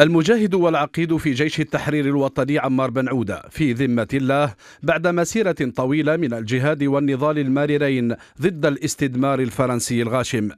المجاهد والعقيد في جيش التحرير الوطني عمار بن عودة في ذمة الله بعد مسيرة طويلة من الجهاد والنضال الماررين ضد الاستدمار الفرنسي الغاشم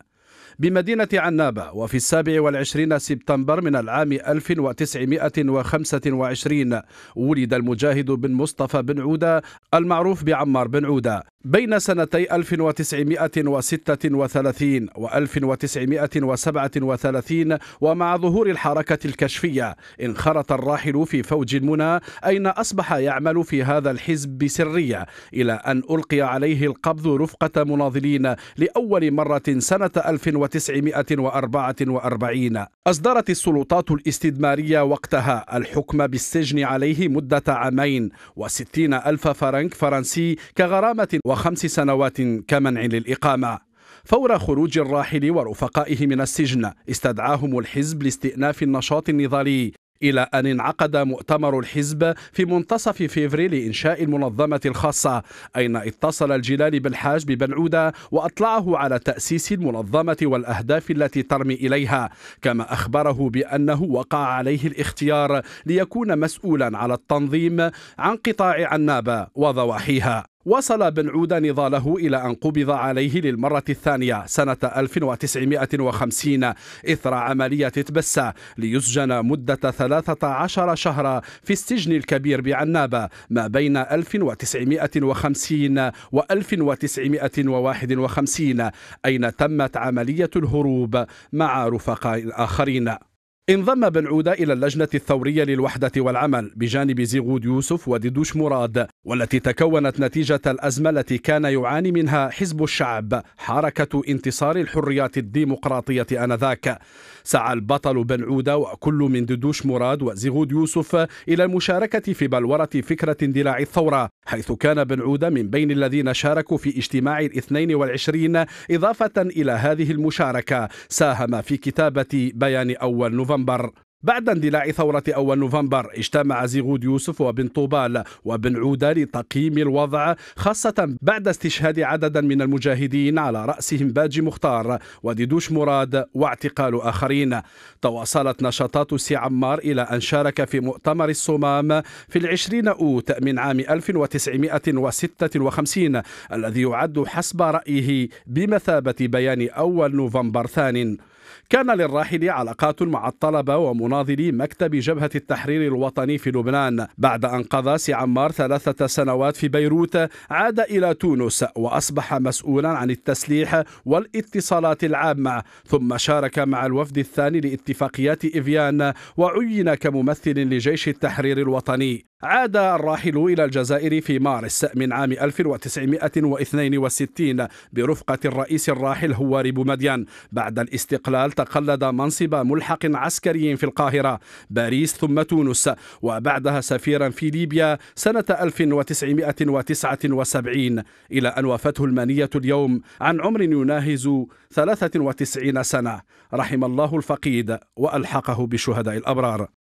بمدينة عنابة وفي السابع والعشرين سبتمبر من العام 1925 ولد المجاهد بن مصطفى بن عودة المعروف بعمار بن عودة بين سنتي 1936 و 1937 ومع ظهور الحركة الكشفية انخرط الراحل في فوج المنى أين أصبح يعمل في هذا الحزب بسرية إلى أن ألقي عليه القبض رفقة مناضلين لأول مرة سنة 1944 أصدرت السلطات الاستدمارية وقتها الحكم بالسجن عليه مدة عامين وستين ألف فرنك فرنسي كغرامة وخمس سنوات كمنع للإقامة فور خروج الراحل ورفقائه من السجن استدعاهم الحزب لاستئناف النشاط النضالي إلى أن انعقد مؤتمر الحزب في منتصف فيفري لإنشاء المنظمة الخاصة أين اتصل الجلال بالحاج بن عودة وأطلعه على تأسيس المنظمة والأهداف التي ترمي إليها كما أخبره بأنه وقع عليه الاختيار ليكون مسؤولا على التنظيم عن قطاع عنابة وضواحيها وصل بن عودة نضاله إلى أن قبض عليه للمرة الثانية سنة 1950 إثر عملية تبسة ليسجن مدة 13 شهرا في السجن الكبير بعنابة ما بين 1950 و 1951 أين تمت عملية الهروب مع رفقاء آخرين انضم بن عودة إلى اللجنة الثورية للوحدة والعمل بجانب زيغود يوسف وددوش مراد والتي تكونت نتيجة الأزمة التي كان يعاني منها حزب الشعب حركة انتصار الحريات الديمقراطية آنذاك سعى البطل بن عودة وكل من ددوش مراد وزيغود يوسف إلى المشاركة في بلورة فكرة اندلاع الثورة حيث كان بن عودة من بين الذين شاركوا في اجتماع الاثنين والعشرين إضافة إلى هذه المشاركة ساهم في كتابة بيان أول نوفمبر نوفمبر بعد اندلاع ثورة أول نوفمبر اجتمع زيغود يوسف وبن طوبال وبن عودة لتقييم الوضع خاصة بعد استشهاد عددا من المجاهدين على رأسهم باجي مختار وديدوش مراد واعتقال آخرين تواصلت نشاطات سي عمار إلى أن شارك في مؤتمر الصمام في العشرين أوت من عام 1956 الذي يعد حسب رأيه بمثابة بيان أول نوفمبر ثان كان للراحل علاقات مع الطلبة ومناضلي مكتب جبهة التحرير الوطني في لبنان بعد أن قضى سي عمار ثلاثة سنوات في بيروت عاد إلى تونس وأصبح مسؤولا عن التسليح والاتصالات العامة ثم شارك مع الوفد الثاني لاتفاقيات إفيان وعين كممثل لجيش التحرير الوطني عاد الراحل إلى الجزائر في مارس من عام 1962 برفقة الرئيس الراحل هواري بومديان بعد الاستقلال زال تقلد منصب ملحق عسكري في القاهرة باريس ثم تونس وبعدها سفيرا في ليبيا سنة 1979 إلى أن وافته المنية اليوم عن عمر يناهز 93 سنة رحم الله الفقيد وألحقه بشهداء الأبرار